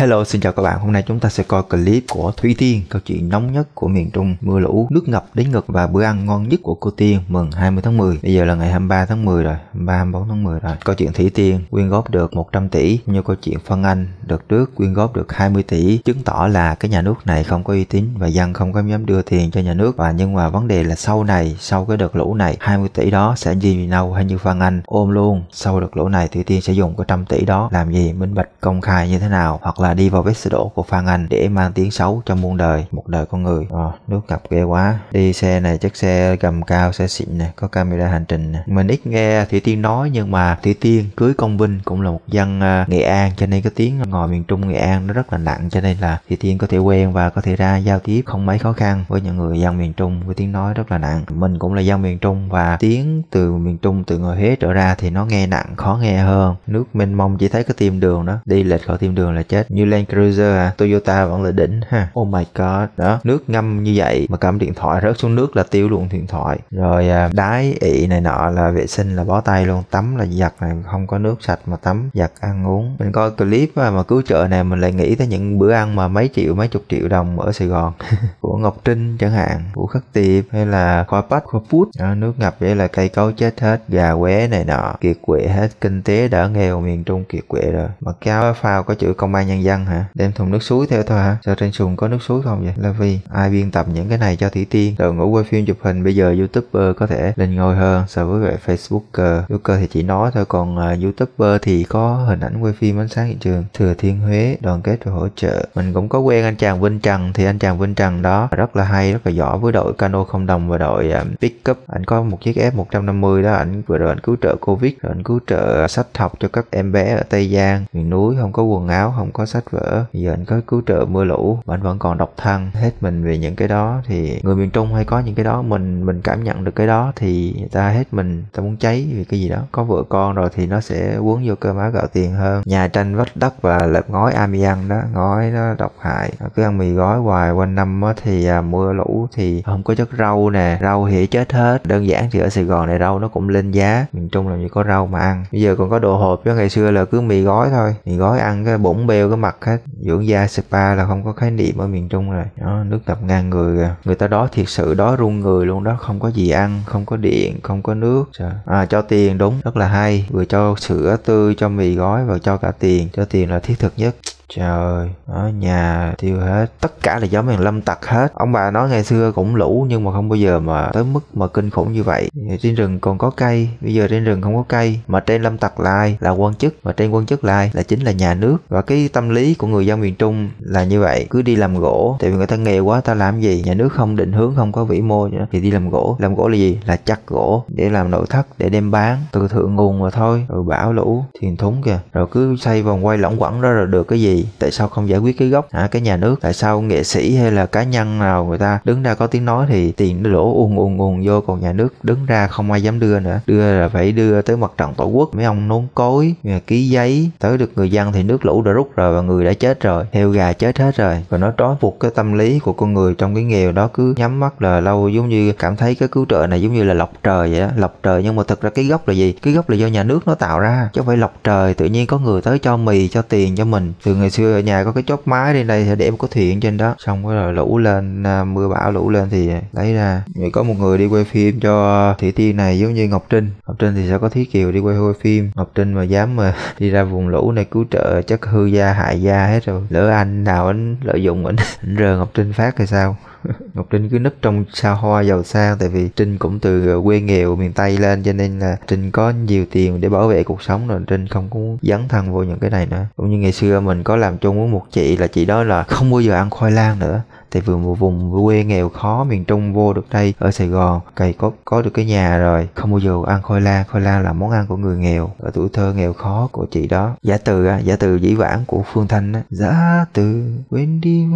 Hello, xin chào các bạn. Hôm nay chúng ta sẽ coi clip của Thúy Tiên, câu chuyện nóng nhất của miền Trung, mưa lũ, nước ngập đến ngực và bữa ăn ngon nhất của cô Tiên mừng 20 tháng 10. Bây giờ là ngày 23 tháng 10 rồi, 23 24 tháng 10 rồi. Câu chuyện Thủy Tiên quyên góp được 100 tỷ, như câu chuyện Phân Anh được trước quyên góp được 20 tỷ, chứng tỏ là cái nhà nước này không có uy tín và dân không có dám đưa tiền cho nhà nước. Và nhưng mà vấn đề là sau này, sau cái đợt lũ này, 20 tỷ đó sẽ gì đâu hay như Phân Anh ôm luôn. Sau đợt lũ này Thủy Tiên sẽ dùng cái trăm tỷ đó làm gì minh bạch công khai như thế nào hoặc là đi vào vết xe đổ của Phan Anh để mang tiếng xấu trong muôn đời, một đời con người. À, nước cặp ghê quá. Đi xe này chắc xe gầm cao, xe xịn này có camera hành trình nè. Mình ít nghe Thủy Tiên nói nhưng mà Thủy Tiên cưới công Vinh cũng là một dân uh, Nghệ An cho nên cái tiếng ngồi miền Trung Nghệ An nó rất là nặng cho nên là Thủy Tiên có thể quen và có thể ra giao tiếp không mấy khó khăn với những người dân miền Trung với tiếng nói rất là nặng. Mình cũng là dân miền Trung và tiếng từ miền Trung từ người Huế trở ra thì nó nghe nặng khó nghe hơn. Nước mênh mông chỉ thấy cái tim đường đó, đi lệch khỏi tim đường là chết như Land Cruiser à Toyota vẫn là đỉnh ha oh my god đó nước ngâm như vậy mà cầm điện thoại rớt xuống nước là tiêu luôn điện thoại rồi à, đái ị này nọ là vệ sinh là bó tay luôn tắm là giặt này không có nước sạch mà tắm giặt ăn uống mình coi clip mà cứu trợ này mình lại nghĩ tới những bữa ăn mà mấy triệu mấy chục triệu đồng ở Sài Gòn của Ngọc Trinh chẳng hạn của Khắc Tiệp hay là khoa bách khoa phút đó, nước ngập vậy là cây cối chết hết gà quế này nọ kiệt quệ hết kinh tế đã nghèo miền Trung kiệt quệ rồi mà cao phao có chữ công an nhân dân dân hả đem thùng nước suối theo thôi hả sao trên sùng có nước suối không vậy là vì ai biên tập những cái này cho thủy tiên đội ngũ quay phim chụp hình bây giờ youtuber có thể lên ngôi hơn so với vậy facebooker youtuber thì chỉ nói thôi còn uh, youtuber thì có hình ảnh quay phim ánh sáng hiện trường thừa thiên huế đoàn kết và hỗ trợ mình cũng có quen anh chàng vinh trần thì anh chàng vinh trần đó rất là hay rất là giỏi với đội cano không đồng và đội um, à, pick up anh có một chiếc f 150 đó ảnh vừa rồi anh cứu trợ covid rồi anh cứu trợ sách học cho các em bé ở tây giang miền núi không có quần áo không có sách sách vở giờ anh có cứu trợ mưa lũ mà anh vẫn còn độc thân hết mình về những cái đó thì người miền trung hay có những cái đó mình mình cảm nhận được cái đó thì người ta hết mình ta muốn cháy vì cái gì đó có vợ con rồi thì nó sẽ cuốn vô cơm áo gạo tiền hơn nhà tranh vách đất và lợp ngói amiang đó ngói nó độc hại cứ ăn mì gói hoài quanh năm á thì à, mưa lũ thì không có chất rau nè rau thì chết hết đơn giản thì ở sài gòn này rau nó cũng lên giá miền trung làm gì có rau mà ăn bây giờ còn có đồ hộp chứ ngày xưa là cứ mì gói thôi mì gói ăn cái bụng bèo cái mặt hết dưỡng da spa là không có khái niệm ở miền trung rồi đó nước tập ngàn người rồi. À. người ta đó thiệt sự đó run người luôn đó không có gì ăn không có điện không có nước à, cho tiền đúng rất là hay vừa cho sữa tươi cho mì gói và cho cả tiền cho tiền là thiết thực nhất trời ở nhà tiêu hết tất cả là giống hàng lâm tặc hết ông bà nói ngày xưa cũng lũ nhưng mà không bao giờ mà tới mức mà kinh khủng như vậy trên rừng còn có cây bây giờ trên rừng không có cây mà trên lâm tặc lai là quan chức mà trên quan chức lai là chính là nhà nước và cái tâm lý của người dân miền trung là như vậy cứ đi làm gỗ tại vì người ta nghèo quá ta làm gì nhà nước không định hướng không có vĩ mô nữa thì đi làm gỗ làm gỗ là gì là chặt gỗ để làm nội thất để đem bán từ thượng nguồn mà thôi rồi bão lũ thiền thúng kìa rồi cứ xây vòng quay lỏng quẩn đó rồi được cái gì tại sao không giải quyết cái gốc hả à, cái nhà nước tại sao nghệ sĩ hay là cá nhân nào người ta đứng ra có tiếng nói thì tiền nó đổ ùn ùn ùn vô còn nhà nước đứng ra không ai dám đưa nữa đưa là phải đưa tới mặt trận tổ quốc mấy ông nôn cối ký giấy tới được người dân thì nước lũ đã rút rồi và người đã chết rồi heo gà chết hết rồi và nó trói buộc cái tâm lý của con người trong cái nghèo đó cứ nhắm mắt là lâu giống như cảm thấy cái cứu trợ này giống như là lọc trời vậy đó lọc trời nhưng mà thật ra cái gốc là gì cái gốc là do nhà nước nó tạo ra chứ không phải lọc trời tự nhiên có người tới cho mì cho tiền cho mình từ ngày hồi xưa ở nhà có cái chốt mái trên đây thì để em có thuyền trên đó xong rồi lũ lên à, mưa bão lũ lên thì lấy ra người có một người đi quay phim cho thủy tiên này giống như ngọc trinh ngọc trinh thì sẽ có thí kiều đi quay hôi phim ngọc trinh mà dám mà đi ra vùng lũ này cứu trợ chắc hư gia hại gia hết rồi lỡ anh nào anh lợi dụng anh rờ ngọc trinh phát hay sao ngọc trinh cứ nấp trong sao hoa giàu sang tại vì trinh cũng từ ờ, quê nghèo miền tây lên cho nên là trinh có nhiều tiền để bảo vệ cuộc sống rồi trinh không có dấn thân vô những cái này nữa cũng như ngày xưa mình có làm chung với một chị là chị đó là không bao giờ ăn khoai lang nữa thì vừa một vùng quê nghèo khó miền trung vô được đây ở sài gòn cày có có được cái nhà rồi không bao giờ ăn khoai lang khoai lang là món ăn của người nghèo ở tuổi thơ nghèo khó của chị đó giả từ giả từ dĩ vãng của phương thanh á giả từ quên đi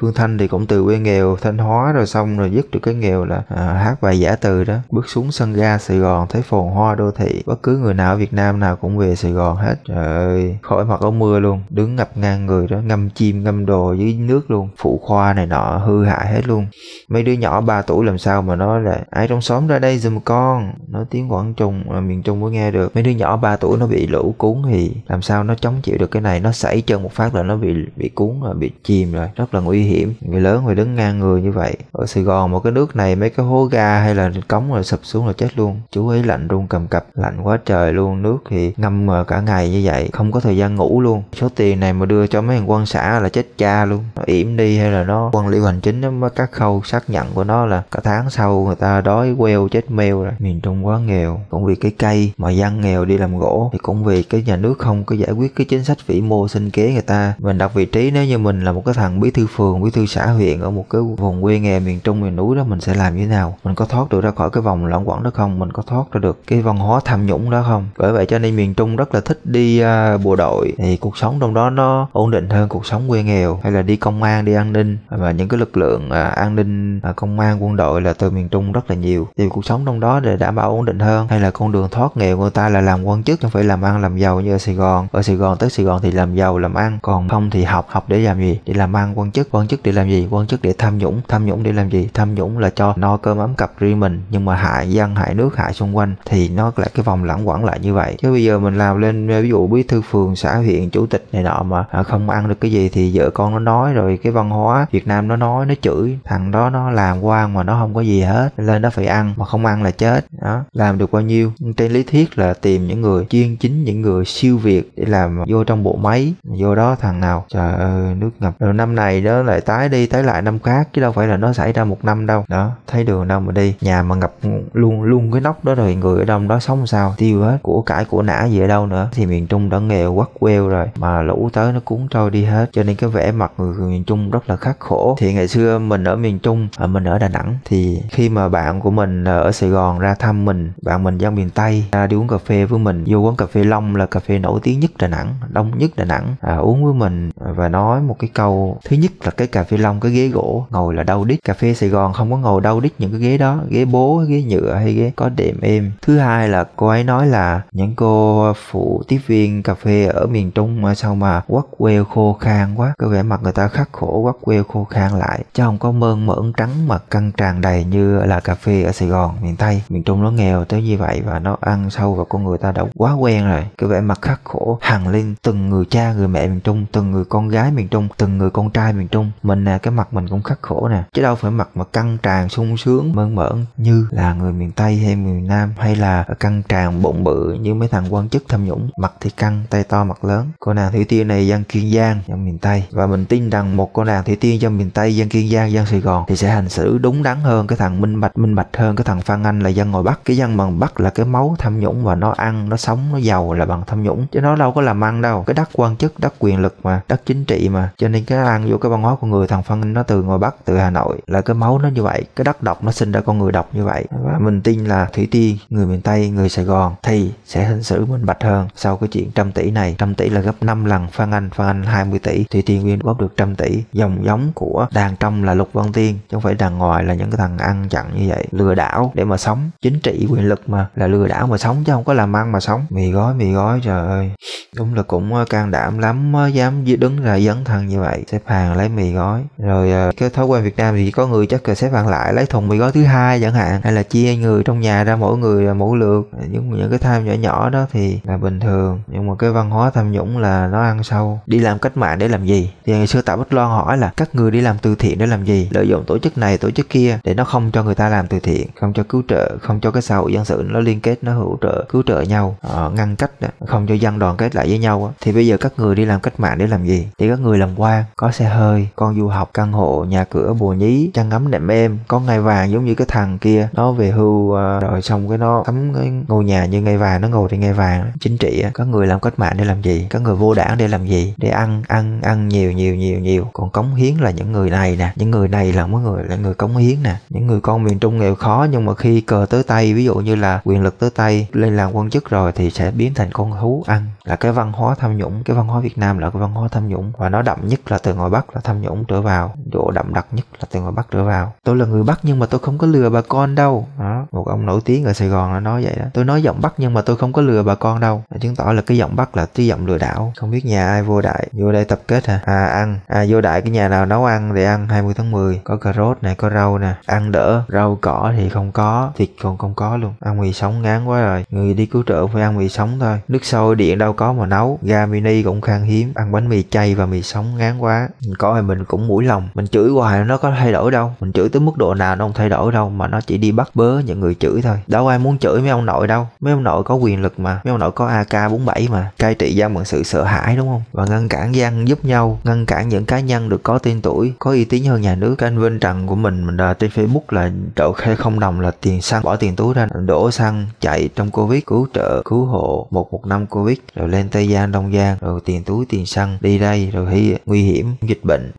phương thanh thì cũng từ quê nghèo thanh hóa rồi xong rồi dứt được cái nghèo là à, hát bài giả từ đó bước xuống sân ga sài gòn thấy phồn hoa đô thị bất cứ người nào ở việt nam nào cũng về sài gòn hết trời ơi khỏi mặc áo mưa luôn đứng ngập ngang người đó ngâm chim ngâm đồ dưới nước luôn phủ khoa này nọ hư hại hết luôn mấy đứa nhỏ 3 tuổi làm sao mà nói là ai trong xóm ra đây giùm con nói tiếng quảng trung à, miền trung mới nghe được mấy đứa nhỏ 3 tuổi nó bị lũ cuốn thì làm sao nó chống chịu được cái này nó xảy chân một phát là nó bị bị cuốn rồi à, bị chìm rồi rất là nguy hiểm người lớn phải đứng ngang người như vậy ở sài gòn một cái nước này mấy cái hố ga hay là cống rồi sụp xuống là chết luôn chú ấy lạnh run cầm cập lạnh quá trời luôn nước thì ngâm cả ngày như vậy không có thời gian ngủ luôn số tiền này mà đưa cho mấy thằng quan xã là chết cha luôn nó yểm đi hay hay là nó quản lý hành chính nó các khâu xác nhận của nó là cả tháng sau người ta đói queo chết mèo rồi miền trung quá nghèo cũng vì cái cây mà dân nghèo đi làm gỗ thì cũng vì cái nhà nước không có giải quyết cái chính sách vĩ mô sinh kế người ta mình đặt vị trí nếu như mình là một cái thằng bí thư phường bí thư xã huyện ở một cái vùng quê nghèo miền trung miền núi đó mình sẽ làm như thế nào mình có thoát được ra khỏi cái vòng lẩn quẩn đó không mình có thoát ra được cái văn hóa tham nhũng đó không bởi vậy cho nên miền trung rất là thích đi uh, bộ đội thì cuộc sống trong đó nó ổn định hơn cuộc sống quê nghèo hay là đi công an đi ăn ninh và những cái lực lượng à, an ninh à, công an quân đội là từ miền trung rất là nhiều thì cuộc sống trong đó để đảm bảo ổn định hơn hay là con đường thoát nghèo người ta là làm quan chức không phải làm ăn làm giàu như ở sài gòn ở sài gòn tới sài gòn thì làm giàu làm ăn còn không thì học học để làm gì để làm ăn quan chức quan chức để làm gì quan chức để tham nhũng tham nhũng để làm gì tham nhũng là cho no cơm ấm cặp riêng mình nhưng mà hại dân hại nước hại xung quanh thì nó lại cái vòng lẩn quẩn lại như vậy chứ bây giờ mình làm lên ví dụ bí thư phường xã huyện chủ tịch này nọ mà à, không ăn được cái gì thì vợ con nó nói rồi cái văn hóa việt nam nó nói nó chửi thằng đó nó làm qua mà nó không có gì hết lên nó phải ăn mà không ăn là chết đó làm được bao nhiêu trên lý thuyết là tìm những người chuyên chính những người siêu việt để làm vô trong bộ máy vô đó thằng nào trời ơi nước ngập rồi năm này đó lại tái đi tái lại năm khác chứ đâu phải là nó xảy ra một năm đâu đó thấy đường đâu mà đi nhà mà ngập luôn luôn cái nóc đó rồi người ở đông đó sống sao tiêu hết của cải của nã gì ở đâu nữa thì miền trung đã nghèo quắt queo rồi mà lũ tới nó cuốn trôi đi hết cho nên cái vẻ mặt người, người miền trung rất là là khắc khổ thì ngày xưa mình ở miền trung ở à, mình ở đà nẵng thì khi mà bạn của mình à, ở sài gòn ra thăm mình bạn mình dân miền tây ra à, đi uống cà phê với mình vô quán cà phê long là cà phê nổi tiếng nhất đà nẵng đông nhất đà nẵng à, uống với mình và nói một cái câu thứ nhất là cái cà phê long cái ghế gỗ ngồi là đau đít cà phê sài gòn không có ngồi đau đít những cái ghế đó ghế bố ghế nhựa hay ghế có đệm êm thứ hai là cô ấy nói là những cô phụ tiếp viên cà phê ở miền trung mà sao mà quắt queo khô khan quá có vẻ mặt người ta khắc khổ quá góc quê khô khan lại chứ không có mơn mởn trắng mật căng tràn đầy như là cà phê ở Sài Gòn miền Tây miền Trung nó nghèo tới như vậy và nó ăn sâu vào con người ta đã quá quen rồi cái vẻ mặt khắc khổ hằng lên từng người cha người mẹ miền Trung từng người con gái miền Trung từng người con trai miền Trung mình nè cái mặt mình cũng khắc khổ nè chứ đâu phải mặt mà căng tràn sung sướng mơn mởn như là người miền Tây hay miền Nam hay là căng tràn bụng bự như mấy thằng quan chức tham nhũng mặt thì căng tay to mặt lớn cô nàng thủy tiên này dân kiên giang dân miền Tây và mình tin rằng một cô nàng Thủy Tiên dân miền Tây dân Kiên Giang dân Sài Gòn thì sẽ hành xử đúng đắn hơn cái thằng Minh Bạch Minh Bạch hơn cái thằng Phan Anh là dân ngồi Bắc cái dân bằng Bắc là cái máu tham nhũng và nó ăn nó sống nó giàu là bằng tham nhũng chứ nó đâu có làm ăn đâu cái đất quan chức đất quyền lực mà đất chính trị mà cho nên cái ăn vô cái văn hóa của người thằng Phan Anh nó từ ngoài Bắc từ Hà Nội là cái máu nó như vậy cái đất độc nó sinh ra con người độc như vậy và mình tin là Thủy Tiên người miền Tây người Sài Gòn thì sẽ hành xử minh bạch hơn sau cái chuyện trăm tỷ này trăm tỷ là gấp 5 lần Phan Anh Phan Anh 20 tỷ Thủy Tiên Nguyên góp được trăm tỷ dòng giống của đàn trong là lục văn tiên chứ không phải đàn ngoài là những cái thằng ăn chặn như vậy lừa đảo để mà sống chính trị quyền lực mà là lừa đảo mà sống chứ không có làm ăn mà sống mì gói mì gói trời ơi đúng là cũng ờ, can đảm lắm ờ, dám đứng ra dấn thân như vậy xếp hàng lấy mì gói rồi ờ, cái thói quen việt nam thì có người chắc là xếp hàng lại lấy thùng mì gói thứ hai chẳng hạn hay là chia người trong nhà ra mỗi người mỗi lượt những những cái tham nhỏ nhỏ đó thì là bình thường nhưng mà cái văn hóa tham nhũng là nó ăn sâu đi làm cách mạng để làm gì thì ngày xưa tạ bích loan hỏi là là các người đi làm từ thiện để làm gì lợi dụng tổ chức này tổ chức kia để nó không cho người ta làm từ thiện không cho cứu trợ không cho cái xã hội dân sự nó liên kết nó hỗ trợ cứu trợ nhau à, ngăn cách không cho dân đoàn kết lại với nhau thì bây giờ các người đi làm cách mạng để làm gì thì các người làm quan có xe hơi con du học căn hộ nhà cửa bùa nhí chăn ấm nệm êm có ngày vàng giống như cái thằng kia nó về hưu ờ, rồi xong cái nó tắm cái ngôi nhà như ngay vàng nó ngồi trên ngay vàng chính trị các người làm cách mạng để làm gì các người vô đảng để làm gì để ăn ăn ăn nhiều nhiều nhiều nhiều còn cống hiến là những người này nè những người này là mấy người là người cống hiến nè những người con miền trung nghèo khó nhưng mà khi cờ tới tay ví dụ như là quyền lực tới tay lên làm quan chức rồi thì sẽ biến thành con thú ăn là cái văn hóa tham nhũng cái văn hóa việt nam là cái văn hóa tham nhũng và nó đậm nhất là từ ngoài bắc là tham nhũng trở vào độ đậm đặc nhất là từ ngoài bắc trở vào tôi là người bắc nhưng mà tôi không có lừa bà con đâu đó một ông nổi tiếng ở sài gòn nó nói vậy đó tôi nói giọng bắc nhưng mà tôi không có lừa bà con đâu để chứng tỏ là cái giọng bắc là cái giọng lừa đảo không biết nhà ai vô đại vô đây tập kết hả à ăn à vô đại cái nhà nhà nào nấu ăn thì ăn 20 tháng 10 có cà rốt này có rau nè ăn đỡ rau cỏ thì không có thịt còn không có luôn ăn mì sống ngán quá rồi người đi cứu trợ phải ăn mì sống thôi nước sôi điện đâu có mà nấu ga mini cũng khan hiếm ăn bánh mì chay và mì sống ngán quá mình coi mình cũng mũi lòng mình chửi hoài nó có thay đổi đâu mình chửi tới mức độ nào nó không thay đổi đâu mà nó chỉ đi bắt bớ những người chửi thôi đâu ai muốn chửi mấy ông nội đâu mấy ông nội có quyền lực mà mấy ông nội có ak 47 mà cai trị dân bằng sự sợ hãi đúng không và ngăn cản dân giúp nhau ngăn cản những cá nhân được có có tên tuổi có uy tín hơn nhà nước cái Vinh Trần của mình mình là trên Facebook là trợ khai không đồng là tiền xăng bỏ tiền túi ra đổ xăng chạy trong Covid cứu trợ cứu hộ một một năm Covid rồi lên Tây Giang Đông Giang rồi tiền túi tiền xăng đi đây rồi nguy hiểm dịch bệnh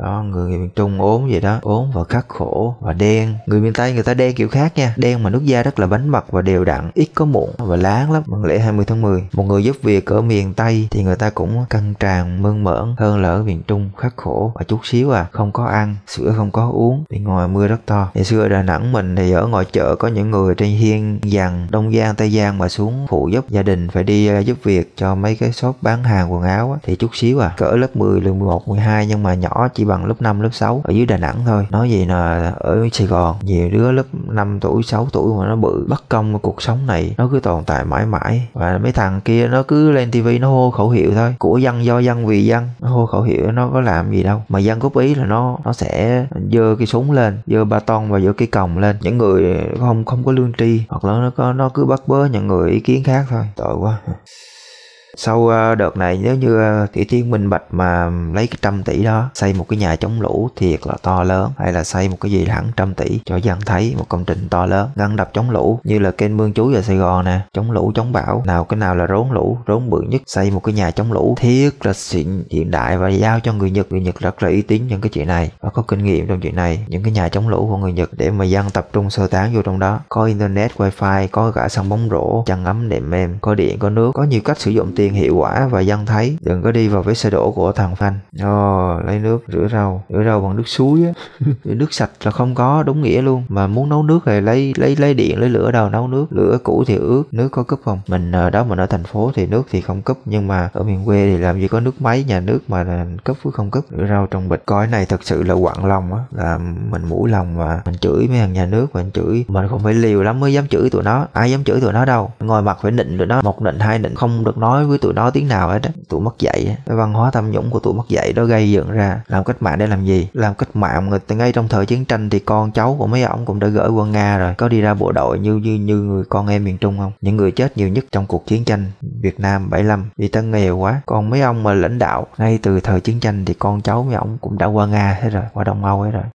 đó người miền trung ốm vậy đó ốm và khắc khổ và đen người miền tây người ta đen kiểu khác nha đen mà nước da rất là bánh mật và đều đặn ít có mụn và láng lắm mừng lễ 20 tháng 10 một người giúp việc ở miền tây thì người ta cũng căng tràn mơn mởn hơn là ở miền trung khắc khổ và chút xíu à không có ăn sữa không có uống bên ngoài mưa rất to ngày xưa ở đà nẵng mình thì ở ngoài chợ có những người trên hiên dằn đông giang tây giang mà xuống phụ giúp gia đình phải đi à, giúp việc cho mấy cái shop bán hàng quần áo á. thì chút xíu à cỡ lớp 10 lớp 11 12 nhưng mà nhỏ chỉ bằng lớp 5, lớp 6 ở dưới Đà Nẵng thôi nói gì là ở Sài Gòn nhiều đứa lớp 5 tuổi 6 tuổi mà nó bự bất công cuộc sống này nó cứ tồn tại mãi mãi và mấy thằng kia nó cứ lên TV nó hô khẩu hiệu thôi của dân do dân vì dân nó hô khẩu hiệu nó có làm gì đâu mà dân góp ý là nó nó sẽ dơ cái súng lên dơ ba ton và dơ cái còng lên những người không không có lương tri hoặc là nó có nó cứ bắt bớ những người ý kiến khác thôi tội quá sau ờ, đợt này nếu như ờ, kỹ thiên minh bạch mà lấy cái trăm tỷ đó xây một cái nhà chống lũ thiệt là to lớn hay là xây một cái gì hẳn trăm tỷ cho dân thấy một công trình to lớn ngăn đập chống lũ như là kênh mương chuối ở sài gòn nè chống lũ chống bão nào cái nào là rốn lũ rốn bự nhất xây một cái nhà chống lũ thiết là xịn hiện đại và giao cho người nhật người nhật rất là uy tín những cái chuyện này và có kinh nghiệm trong chuyện này những cái nhà chống lũ của người nhật để mà dân tập trung sơ tán vô trong đó có internet wifi có cả sân bóng rổ chăn ấm đệm mềm có điện có nước có nhiều cách sử dụng tiền tiên hiệu quả và dân thấy đừng có đi vào vết xe đổ của thằng phanh ồ ờ, lấy nước rửa rau rửa rau bằng nước suối á nước sạch là không có đúng nghĩa luôn mà muốn nấu nước thì lấy lấy lấy điện lấy lửa đầu nấu nước lửa cũ thì ướt nước có cúp không mình ở ờ, đó mình ở thành phố thì nước thì không cúp nhưng mà ở miền quê thì làm gì có nước máy nhà nước mà cấp với không cấp. rửa rau trong bịch coi này thật sự là quặn lòng á là mình mũi lòng mà mình chửi mấy thằng nhà nước mình chửi mình không phải liều lắm mới dám chửi tụi nó ai dám chửi tụi nó đâu ngồi mặt phải nịnh tụi nó một nịnh hai nịnh không được nói với với tụi nó tiếng nào hết á tụi mất dạy cái văn hóa tham nhũng của tụi mất dạy đó gây dựng ra làm cách mạng để làm gì làm cách mạng người ngay trong thời chiến tranh thì con cháu của mấy ông cũng đã gửi qua nga rồi có đi ra bộ đội như như như người con em miền trung không những người chết nhiều nhất trong cuộc chiến tranh việt nam 75 vì ta nghèo quá còn mấy ông mà lãnh đạo ngay từ thời chiến tranh thì con cháu mấy ông cũng đã qua nga hết rồi qua đông âu hết rồi